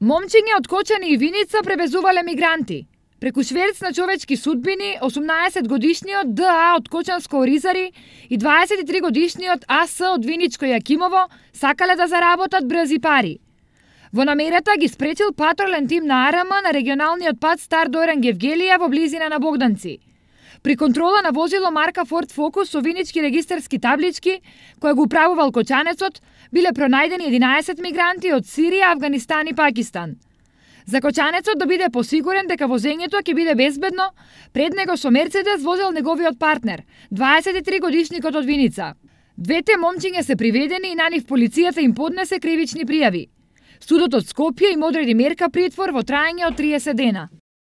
Момчиња од Кочани и Виница превезувале мигранти. Преку шверц на човечки судбини, 18 годишниот ДА од Кочанско Оризари и 23 годишниот АС од Виничко Јакимово сакале да заработат брзи пари. Во намерата ги спречил патролен тим на Арама на регионалниот пат Стар Дојран Гевгелија во близина на Богданци – При контрола на возило марка Ford Focus со винички регистарски таблички, која го управувал кочанецот, биле пронајдени 11 мигранти од Сирија, Афганистан и Пакистан. За кочанецот да биде посигурен дека возењето ќе биде безбедно, пред него со Мерцедес возел неговиот партнер, 23 годишникот од Виница. Двете момчиња се приведени и на нив полицијата им поднесе кривични пријави. Судот од Скопје им одреди мерка притвор во траење од 30 дена.